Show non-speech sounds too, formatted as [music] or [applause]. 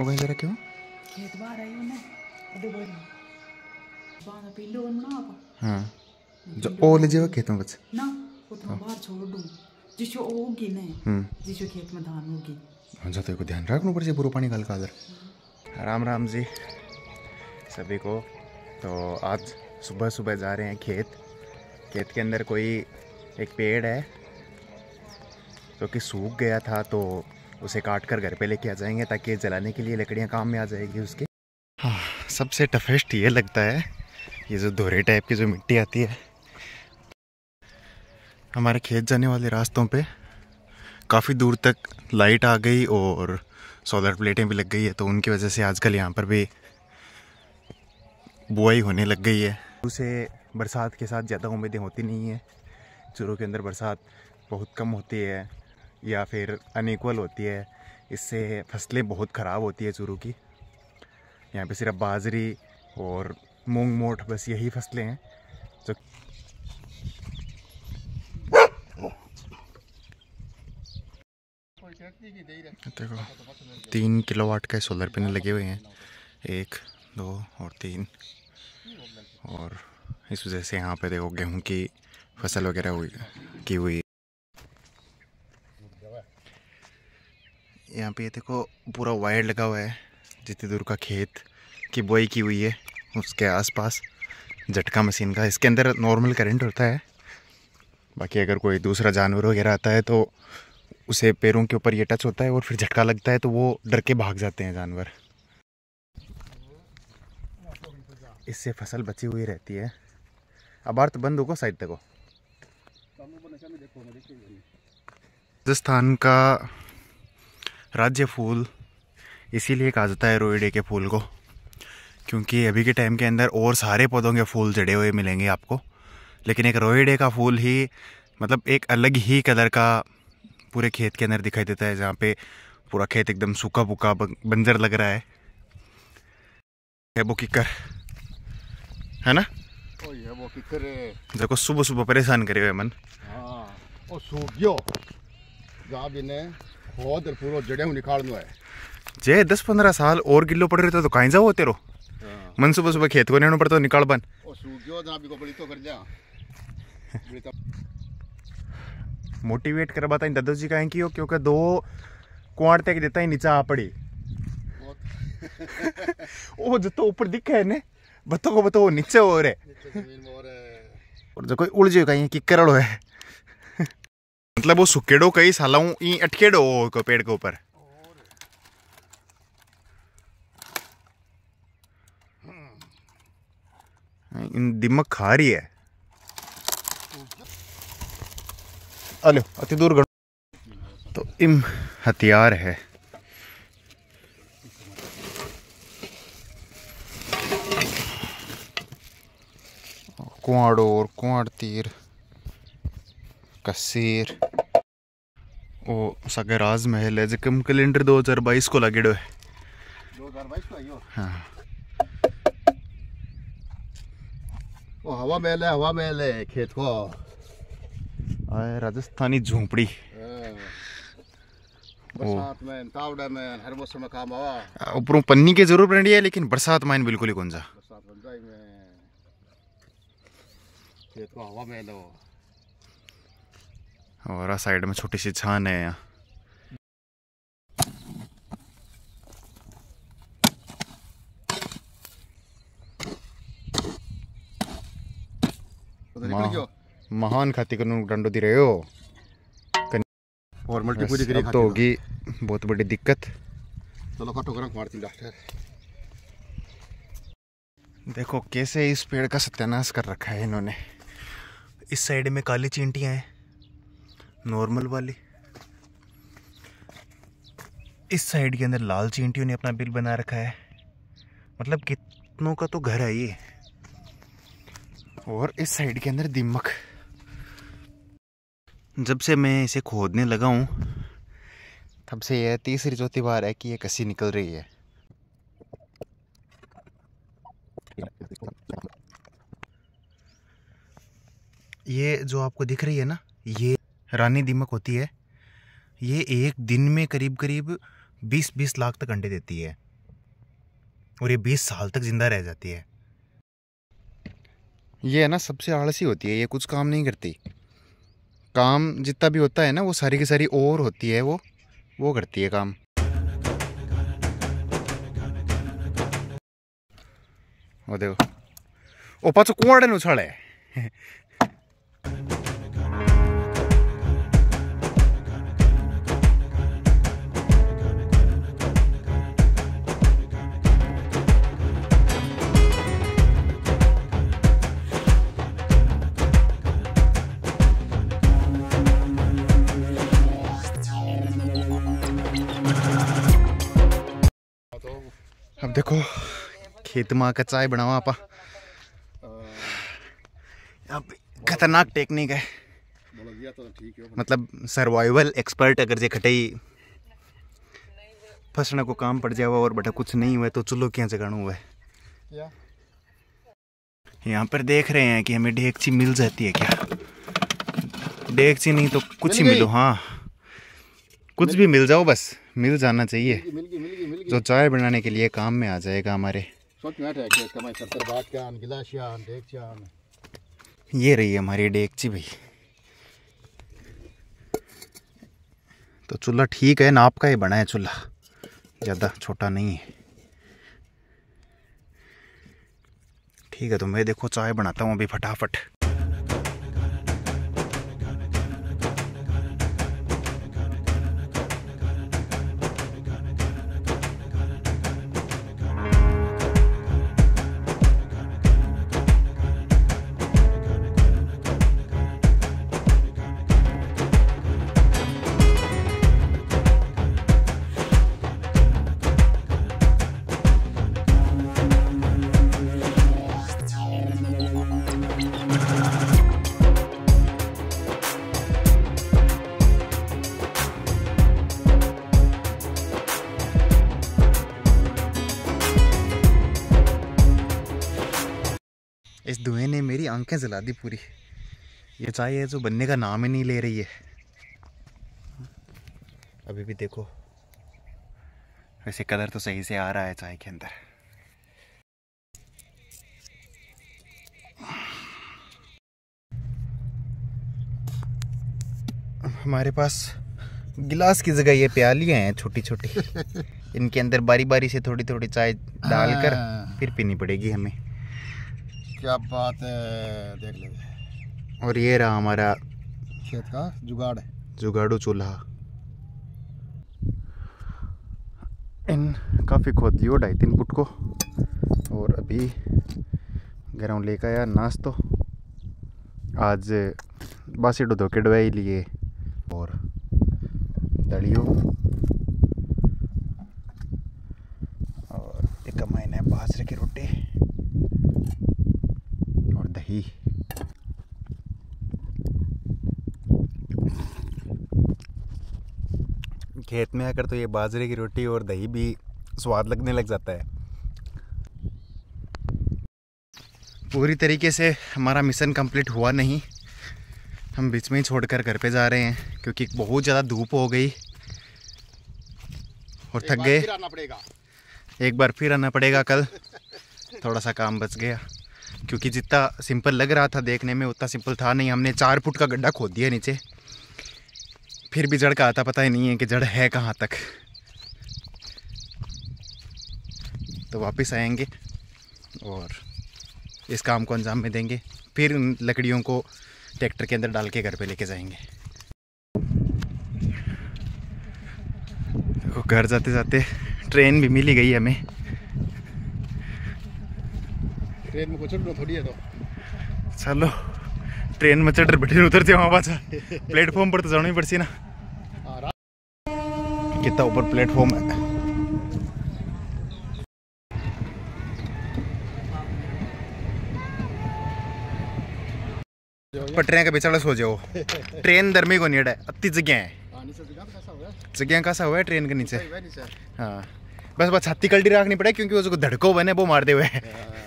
ओ guys जरा क्यों खेत बाहर आई हूं मैं अबे बोल बाना पीलो ना आप हां जो ओ ले जेवा खेत में बच ना वो तो हाँ। बाहर छोड़ दूं जिसो होगी ना हम्म। जिसो खेत में धान होगी हां जो तेरे को ध्यान रखना पड़े पूरा पानी गल का अगर राम राम जी सभी को तो आज सुबह सुबह जा रहे हैं खेत खेत के अंदर कोई एक पेड़ है जो कि सूख गया था तो उसे काट कर घर पे लेके आ जाएंगे ताकि जलाने के लिए लकड़ियाँ काम में आ जाएगी उसके हाँ सबसे टफेस्ट ये लगता है ये जो धोरे टाइप की जो मिट्टी आती है हमारे खेत जाने वाले रास्तों पे काफ़ी दूर तक लाइट आ गई और सोलर प्लेटें भी लग गई है तो उनकी वजह से आजकल यहाँ पर भी बुआई होने लग गई है उसे बरसात के साथ ज़्यादा उम्मीदें होती नहीं है चूरों के अंदर बरसात बहुत कम होती है या फिर अनइक्वल होती है इससे फसलें बहुत ख़राब होती है चूरू की यहाँ पे सिर्फ बाजरी और मूंग मोठ बस यही फसलें हैं जो देखो तीन किलो वाट का सोलर पैनल लगे हुए हैं एक दो और तीन और इस वजह से यहाँ पे देखो गेहूँ की फसल वगैरह हुई की हुई यहाँ पे देखो पूरा वायर लगा हुआ है जितनी दूर का खेत की बोई की हुई है उसके आसपास झटका मशीन का इसके अंदर नॉर्मल करंट होता है बाकी अगर कोई दूसरा जानवर वगैरह आता है तो उसे पैरों के ऊपर ये टच होता है और फिर झटका लगता है तो वो डर के भाग जाते हैं जानवर इससे फसल बची हुई रहती है अबार तो बंद होगा साइड तक राजस्थान का राज्य फूल इसीलिए कहा जाता है रोईडे के फूल को क्योंकि अभी के टाइम के अंदर और सारे पौधों के फूल जड़े हुए मिलेंगे आपको लेकिन एक रोईडे का फूल ही मतलब एक अलग ही कलर का पूरे खेत के अंदर दिखाई देता है जहाँ पे पूरा खेत एकदम सूखा बुका बंजर लग रहा है वो किकर है ना वो देखो सुबह सुबह परेशान करे हुए मन हाँ होदर पूरो जड़े निकालनो है जे 10 15 साल और गिल्लो पड़ रहे तो, तो काई जाओ तेरो मन सुबह सुबह खेत को नेनो पड़तो निकाल बन ओ सूखियो ना भी को बड़ी तो कर जा मोटिवेट कर बताई दादा जी काहे की क्योंकि दो कुआड़ तक देता ही नीचा आ पड़ी [laughs] ओ जो तो ऊपर दिखे है ने बतो को बतो नीचे हो रहे और जो कोई उलझे कहीं किकरड़ो है मतलब वो सुखेड़ो कई सालों अटकेड़ो को पेड़ के ऊपर हाँ, इन दिमाग खा रही है अलो अति दूर तो इम हथियार है और कुआड़ तीर कसीर ओ असांखे राजमहल आहे जेके मूंखे लेंडर दो हज़ार बाईस को लॻियो आहे हाँ। ओ हवा महल है हवा महल है खेत को आए राजस्थानी झोंपड़ी हाँ। बरसात में तावड़ा में हर मौसम में काम आवा ऊपरों पन्नी के जरूर पड़ी है लेकिन बरसात में बिल्कुल ही कौन जा बरसात में खेत को हवा महल हो और साइड में छोटी सी छान है यहाँ महान खाती कानून डंडो दे रहे हो फॉर्मेलिटी पूरी करी तो होगी बहुत बड़ी दिक्कत चलो काटो मार मारती डॉक्टर देखो कैसे इस पेड़ का सत्यानाश कर रखा है इन्होंने इस साइड में काली चींटियां हैं नॉर्मल वाली इस साइड के अंदर लाल चींटियों ने अपना बिल बना रखा है मतलब कितनों का तो घर है ये और इस साइड के अंदर दिमक जब से मैं इसे खोदने लगा हूँ तब से यह तीसरी चौथी बार है कि ये कसी निकल रही है ये जो आपको दिख रही है ना ये रानी दीमक होती है ये एक दिन में करीब करीब 20-20 लाख तक अंडे देती है और ये 20 साल तक ज़िंदा रह जाती है ये है ना सबसे आलसी होती है ये कुछ काम नहीं करती काम जितना भी होता है ना वो सारी की सारी ओवर होती है वो वो करती है काम वो देखो ओ पाचो कुआड़े उछाड़े [laughs] देखो खेत माँ का चाय बनाओ आप खतरनाक टेक्निक है मतलब सर्वाइवल एक्सपर्ट अगर जे खटे फसने को काम पड़ जाए और बेटा कुछ नहीं हुआ तो चुल्लो क्या जगाणु हुआ है यहाँ पर देख रहे हैं कि हमें डेगची मिल जाती है क्या डेगची नहीं तो कुछ ही मिलो हाँ कुछ भी मिल जाओ बस मिल जाना चाहिए मिल गी, मिल गी, मिल गी। जो चाय बनाने के लिए काम में आ जाएगा हमारे ये रही हमारी डेगची भाई तो चूल्हा ठीक है नाप का ही बना है चूल्हा ज़्यादा छोटा नहीं है ठीक है तो मैं देखो चाय बनाता हूँ अभी फटाफट इस धुएं ने मेरी आंखें जला दी पूरी ये चाय है जो बनने का नाम ही नहीं ले रही है अभी भी देखो वैसे कलर तो सही से आ रहा है चाय के अंदर हमारे पास गिलास की जगह ये प्यालियाँ हैं छोटी छोटी [laughs] इनके अंदर बारी बारी से थोड़ी थोड़ी चाय डालकर हाँ। फिर पीनी पड़ेगी हमें क्या बात है देख लेंगे और ये रहा हमारा खेत का जुगाड़ जुगाड़ू चूल्हा इन काफ़ी खोद लियो ढाई तीन फुट को और अभी ले लेकर आया नाश्तो आज बासी डो धोके डवाई लिए और दलियो और एक मायने बासरे की रोटी ही खेत में आकर तो ये बाजरे की रोटी और दही भी स्वाद लगने लग जाता है पूरी तरीके से हमारा मिशन कंप्लीट हुआ नहीं हम बीच में ही छोड़कर घर पे जा रहे हैं क्योंकि बहुत ज़्यादा धूप हो गई और थक गए एक बार फिर आना पड़ेगा कल थोड़ा सा काम बच गया क्योंकि जितना सिंपल लग रहा था देखने में उतना सिंपल था नहीं हमने चार फुट का गड्ढा खोद दिया नीचे फिर भी जड़ का आता पता ही नहीं है कि जड़ है कहाँ तक तो वापस आएंगे और इस काम को अंजाम में देंगे फिर उन लकड़ियों को ट्रैक्टर के अंदर डाल के घर पे लेके जाएंगे तो घर जाते जाते ट्रेन भी मिली गई हमें ट्रेन में कुछ थोड़ी है तो चलो ट्रेन में चढ़ बैठे उतरते वहाँ पास प्लेटफॉर्म पर तो जाना ही पड़ती ना कितना ऊपर प्लेटफॉर्म है पटरिया के बेचारा सो जाओ ट्रेन दरमी को नहीं है अति जगह है जगह कैसा हुआ है ट्रेन के नीचे हाँ बस बस छाती कल्टी रखनी पड़े क्योंकि उसको धड़को बने वो मारते हुए हाँ।